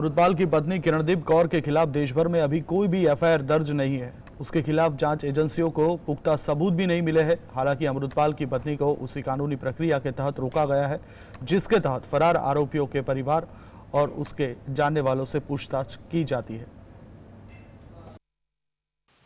मृतपाल की पत्नी किरणदीप कौर के खिलाफ देशभर में अभी कोई भी एफआईआर दर्ज नहीं है उसके खिलाफ जांच एजेंसियों को पुख्ता सबूत भी नहीं मिले हैं हालांकि अमृतपाल की पत्नी को उसी कानूनी प्रक्रिया के तहत रोका गया है जिसके तहत फरार आरोपियों के परिवार और उसके जानने वालों से पूछताछ की जाती है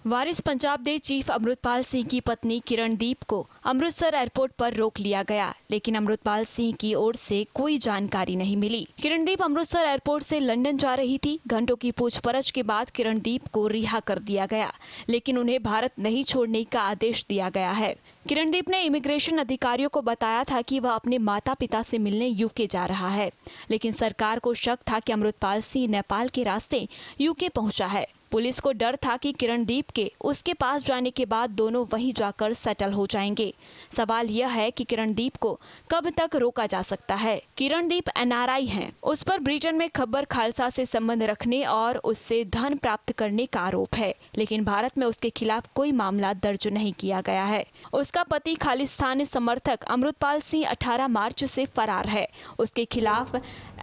वारिस पंजाब दे चीफ अमृतपाल सिंह की पत्नी किरणदीप को अमृतसर एयरपोर्ट पर रोक लिया गया लेकिन अमृतपाल सिंह की ओर से कोई जानकारी नहीं मिली किरणदीप अमृतसर एयरपोर्ट से लंदन जा रही थी घंटों की पूछपरछ के बाद किरणदीप को रिहा कर दिया गया लेकिन उन्हें भारत नहीं छोड़ने का आदेश दिया गया है किरणदीप ने इमिग्रेशन अधिकारियों को बताया था कि वह अपने माता पिता से मिलने यूके जा रहा है लेकिन सरकार को शक था कि अमृतपाल सिंह नेपाल के रास्ते यूके पहुंचा है पुलिस को डर था कि किरणदीप के उसके पास जाने के बाद दोनों वहीं जाकर सेटल हो जाएंगे सवाल यह है कि किरणदीप को कब तक रोका जा सकता है किरणदीप एनआरआई हैं। उस पर ब्रिटेन में खबर खालसा से संबंध रखने और उससे धन प्राप्त करने का आरोप है लेकिन भारत में उसके खिलाफ कोई मामला दर्ज नहीं किया गया है उसका पति खालिस्तानी समर्थक अमृतपाल सिंह अठारह मार्च ऐसी फरार है उसके खिलाफ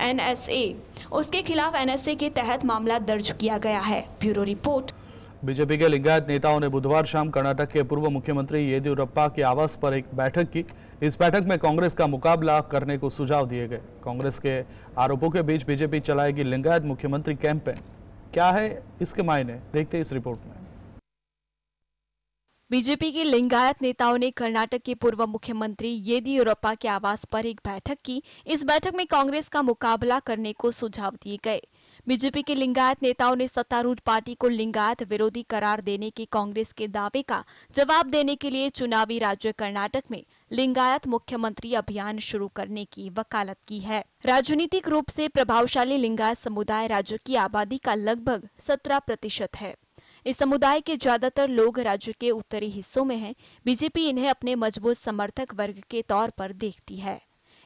एन उसके खिलाफ एन के तहत मामला दर्ज किया गया है ब्यूरो ब्यूरो रिपोर्ट बीजेपी के लिंगायत नेताओं ने बुधवार शाम कर्नाटक के पूर्व मुख्यमंत्री येदियुरप्पा के आवास पर एक बैठक की इस बैठक में कांग्रेस का मुकाबला करने को सुझाव दिए गए कांग्रेस के आरोपों के बीच बीजेपी चलाएगी लिंगायत मुख्यमंत्री कैंपेन क्या है इसके मायने देखते इस रिपोर्ट में बीजेपी के लिंगायत नेताओं ने कर्नाटक के पूर्व मुख्यमंत्री येदियुरप्पा के आवास पर एक बैठक की इस बैठक में कांग्रेस का मुकाबला करने को सुझाव दिए गए बीजेपी के लिंगायत नेताओं ने सत्तारूढ़ पार्टी को लिंगायत विरोधी करार देने के कांग्रेस के दावे का जवाब देने के लिए चुनावी राज्य कर्नाटक में लिंगायत मुख्यमंत्री अभियान शुरू करने की वकालत की है राजनीतिक रूप से प्रभावशाली लिंगायत समुदाय राज्य की आबादी का लगभग सत्रह प्रतिशत है इस समुदाय के ज्यादातर लोग राज्य के उत्तरी हिस्सों में है बीजेपी इन्हें अपने मजबूत समर्थक वर्ग के तौर पर देखती है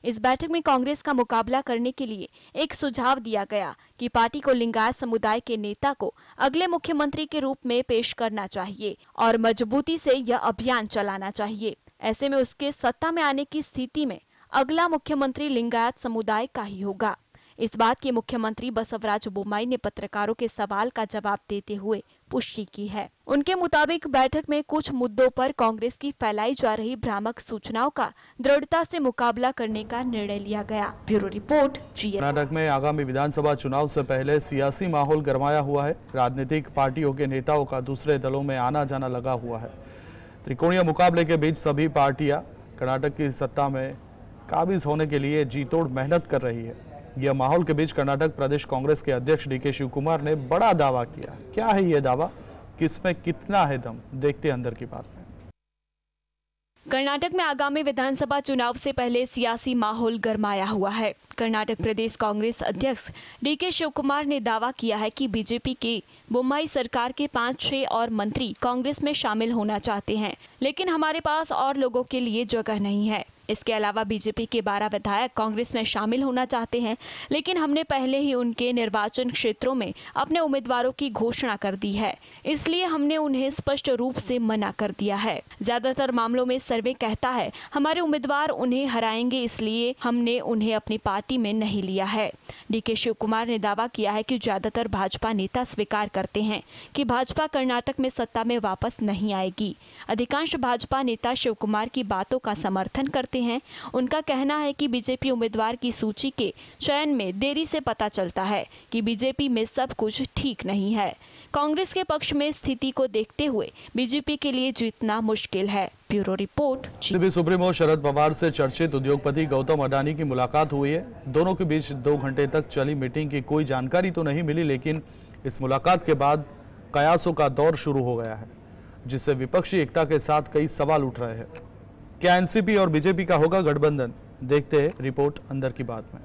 इस बैठक में कांग्रेस का मुकाबला करने के लिए एक सुझाव दिया गया कि पार्टी को लिंगायत समुदाय के नेता को अगले मुख्यमंत्री के रूप में पेश करना चाहिए और मजबूती से यह अभियान चलाना चाहिए ऐसे में उसके सत्ता में आने की स्थिति में अगला मुख्यमंत्री लिंगायत समुदाय का ही होगा इस बात की मुख्यमंत्री बसवराज बोमाई ने पत्रकारों के सवाल का जवाब देते हुए पुष्टि की है उनके मुताबिक बैठक में कुछ मुद्दों पर कांग्रेस की फैलाई जा रही भ्रामक सूचनाओं का दृढ़ता से मुकाबला करने का निर्णय लिया गया ब्यूरो रिपोर्ट कर्नाटक में आगामी विधानसभा चुनाव से पहले सियासी माहौल गरमाया हुआ है राजनीतिक पार्टियों के नेताओं का दूसरे दलों में आना जाना लगा हुआ है त्रिकोणीय मुकाबले के बीच सभी पार्टियां कर्नाटक की सत्ता में काबिज होने के लिए जीतोड़ मेहनत कर रही है यह माहौल के बीच कर्नाटक प्रदेश कांग्रेस के अध्यक्ष डी के शिवकुमार ने बड़ा दावा किया क्या है यह दावा किसमें कितना है दम देखते अंदर की बात कर्नाटक में आगामी विधानसभा चुनाव से पहले सियासी माहौल गरमाया हुआ है कर्नाटक प्रदेश कांग्रेस अध्यक्ष डी के शिवकुमार ने दावा किया है कि बीजेपी के मुंबई सरकार के पाँच छह और मंत्री कांग्रेस में शामिल होना चाहते हैं लेकिन हमारे पास और लोगों के लिए जगह नहीं है इसके अलावा बीजेपी के 12 विधायक कांग्रेस में शामिल होना चाहते हैं लेकिन हमने पहले ही उनके निर्वाचन क्षेत्रों में अपने उम्मीदवारों की घोषणा कर दी है इसलिए हमने उन्हें स्पष्ट रूप से मना कर दिया है ज्यादातर मामलों में सर्वे कहता है हमारे उम्मीदवार उन्हें हराएंगे इसलिए हमने उन्हें अपनी पार्टी में नहीं लिया है डी के शिव कुमार ने दावा किया है कि ज्यादातर भाजपा नेता स्वीकार करते हैं की भाजपा कर्नाटक में सत्ता में वापस नहीं आएगी अधिकांश भाजपा नेता शिव कुमार की बातों का समर्थन करते करते हैं उनका कहना है कि बीजेपी उम्मीदवार की सूची के चयन में देरी से पता चलता है कि बीजेपी में सब कुछ ठीक नहीं है कांग्रेस के पक्ष में स्थिति को देखते हुए बीजेपी के लिए जीतना मुश्किल है bureau report supremo Sharad Pawar से चर्चित उद्योगपति गौतम अडानी की मुलाकात हुई है दोनों के बीच दो घंटे तक चली मीटिंग की कोई जानकारी तो नहीं मिली लेकिन इस मुलाकात के बाद कयासों का दौर शुरू हो गया है जिससे विपक्षी एकता के साथ कई सवाल उठ रहे हैं क्या एनसीपी और बीजेपी का होगा गठबंधन देखते हैं रिपोर्ट अंदर की बात में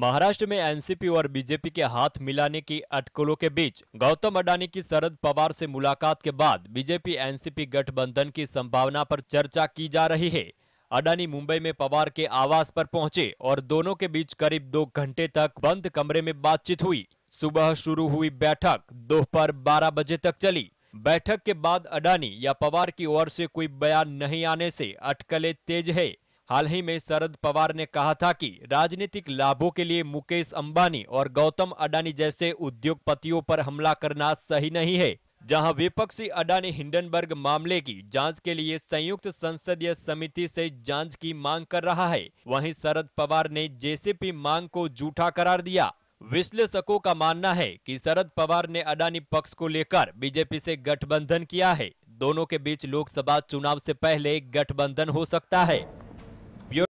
महाराष्ट्र में एनसीपी और बीजेपी के हाथ मिलाने की अटकलों के बीच गौतम अडानी की शरद पवार से मुलाकात के बाद बीजेपी एनसीपी गठबंधन की संभावना पर चर्चा की जा रही है अडानी मुंबई में पवार के आवास पर पहुंचे और दोनों के बीच करीब दो घंटे तक बंद कमरे में बातचीत हुई सुबह शुरू हुई बैठक दोपहर बारह बजे तक चली बैठक के बाद अडानी या पवार की ओर से कोई बयान नहीं आने से अटकलें तेज है हाल ही में शरद पवार ने कहा था कि राजनीतिक लाभों के लिए मुकेश अंबानी और गौतम अडानी जैसे उद्योगपतियों पर हमला करना सही नहीं है जहां विपक्षी अडानी हिंडनबर्ग मामले की जांच के लिए संयुक्त संसदीय समिति से जांच की मांग कर रहा है वहीं शरद पवार ने जेसीपी मांग को जूठा करार दिया विश्लेषकों का मानना है कि शरद पवार ने अडानी पक्ष को लेकर बीजेपी से गठबंधन किया है दोनों के बीच लोकसभा चुनाव से पहले गठबंधन हो सकता है